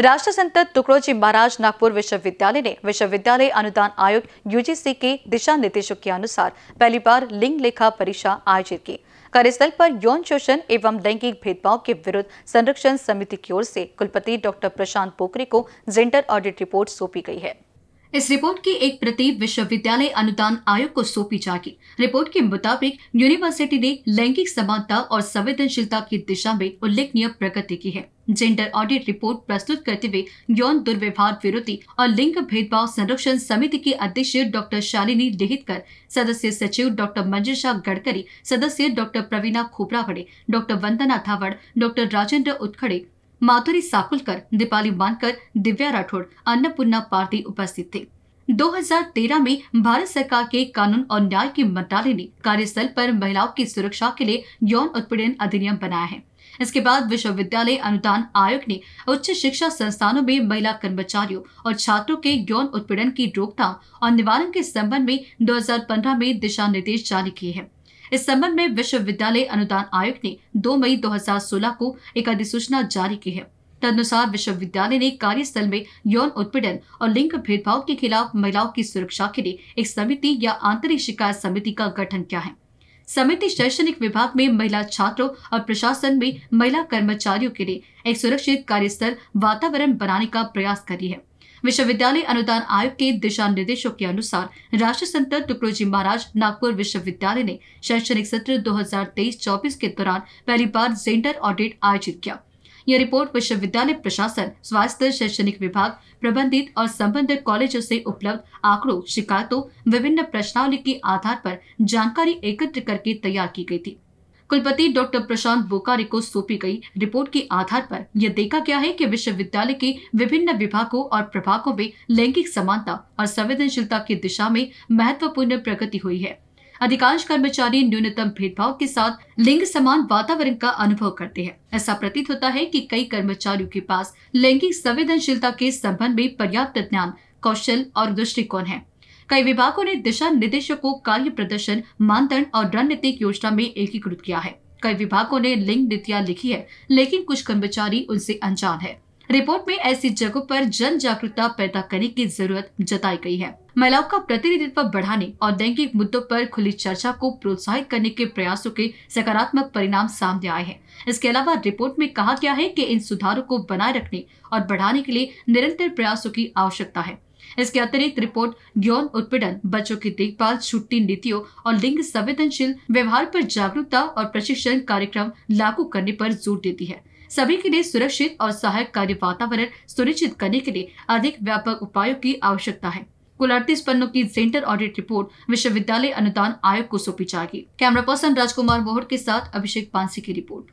राष्ट्र राष्ट्रसंत तुकड़ोजी महाराज नागपुर विश्वविद्यालय ने विश्वविद्यालय अनुदान आयोग यूजीसी के दिशा निर्देशों के अनुसार पहली बार लिंग लेखा परीक्षा आयोजित की कार्यस्थल पर यौन शोषण एवं लैंगिक भेदभाव के विरुद्ध संरक्षण समिति की ओर से कुलपति डॉक्टर प्रशांत पोखरे को जेंडर ऑडिट रिपोर्ट सौंपी गई है इस रिपोर्ट की एक प्रति विश्वविद्यालय अनुदान आयोग को सौंपी जाएगी रिपोर्ट के मुताबिक यूनिवर्सिटी ने लैंगिक समानता और संवेदनशीलता की दिशा में उल्लेखनीय प्रगति की है जेंडर ऑडिट रिपोर्ट प्रस्तुत करते हुए यौन दुर्व्यवहार विरोधी और लिंग भेदभाव संरक्षण समिति के अध्यक्ष डॉक्टर शालिनी कर सदस्य सचिव डॉक्टर मंजूषा गडकरी सदस्य doctor Pravina Khoprawade doctor Vandana Thawad doctor Rajendra Utkhade Madhuri Sakulkar Deepali Mankar Divya Rathore Annapurna party उपस्थित थे 2013 में भारत सरकार के कानून और न्याय के मंत्रालय ने कार्यस्थल पर महिलाओं की सुरक्षा के लिए यौन उत्पीड़न अधिनियम बनाया है इसके बाद विश्वविद्यालय अनुदान आयोग ने उच्च शिक्षा संस्थानों में महिला कर्मचारियों और छात्रों के यौन उत्पीड़न की रोकथाम और निवारण के संबंध में 2015 में दिशा निर्देश जारी किए हैं इस संबंध में विश्वविद्यालय अनुदान आयोग ने 2 मई 2016 को एक अधिसूचना जारी की है तदनुसार विश्वविद्यालय ने कार्यस्थल में यौन उत्पीड़न और लिंग भेदभाव के खिलाफ महिलाओं की सुरक्षा के लिए एक समिति या आंतरिक शिकायत समिति का गठन किया है समिति शैक्षणिक विभाग में महिला छात्रों और प्रशासन में महिला कर्मचारियों के लिए एक सुरक्षित कार्यस्थल वातावरण बनाने का प्रयास कर रही है विश्वविद्यालय अनुदान आयोग के दिशा निर्देशों के अनुसार राष्ट्रीय संत टुकड़ोजी महाराज नागपुर विश्वविद्यालय ने शैक्षणिक सत्र 2023-24 के दौरान पहली बार जेंडर ऑडिट आयोजित किया यह रिपोर्ट विश्वविद्यालय प्रशासन स्वास्थ्य शैक्षणिक विभाग प्रबंधित और संबंधित कॉलेजों से उपलब्ध आंकड़ों शिकायतों विभिन्न प्रश्नावली के आधार पर जानकारी एकत्र करके तैयार की गई थी कुलपति डॉक्टर प्रशांत बोकारे को सौंपी गई रिपोर्ट के आधार पर यह देखा गया है कि विश्वविद्यालय के विभिन्न विभागों और प्रभागों में लैंगिक समानता और संवेदनशीलता की दिशा में महत्वपूर्ण प्रगति हुई है अधिकांश कर्मचारी न्यूनतम भेदभाव के साथ लिंग समान वातावरण का अनुभव करते हैं ऐसा प्रतीत होता है कि कई कर्मचारियों के पास लैंगिक संवेदनशीलता के संबंध में पर्याप्त ज्ञान कौशल और दृष्टिकोण है कई विभागों ने दिशा निर्देशों को कार्य प्रदर्शन मानदंड और रणनीतिक योजना में एकीकृत किया है कई विभागों ने लिंग नीतियां लिखी है लेकिन कुछ कर्मचारी उनसे अनजान है रिपोर्ट में ऐसी जगहों पर जन जागरूकता पैदा करने की जरूरत जताई गई है महिलाओं का प्रतिनिधित्व बढ़ाने और दैनिक मुद्दों पर खुली चर्चा को प्रोत्साहित करने के प्रयासों के सकारात्मक परिणाम सामने आए हैं इसके अलावा रिपोर्ट में कहा गया है कि इन सुधारों को बनाए रखने और बढ़ाने के लिए निरंतर प्रयासों की आवश्यकता है इसके अतिरिक्त रिपोर्ट यौन उत्पीड़न बच्चों की देखभाल छुट्टी नीतियों और लिंग संवेदनशील व्यवहार पर जागरूकता और प्रशिक्षण कार्यक्रम लागू करने पर जोर देती है सभी के लिए सुरक्षित और सहायक कार्य वातावरण सुनिश्चित करने के लिए अधिक व्यापक उपायों की आवश्यकता है कुल अड़तीस पन्नों की सेंटर ऑडिट रिपोर्ट विश्वविद्यालय अनुदान आयोग को सौंपी जाएगी कैमरा पर्सन राजकुमार मोहर के साथ अभिषेक पांसी की रिपोर्ट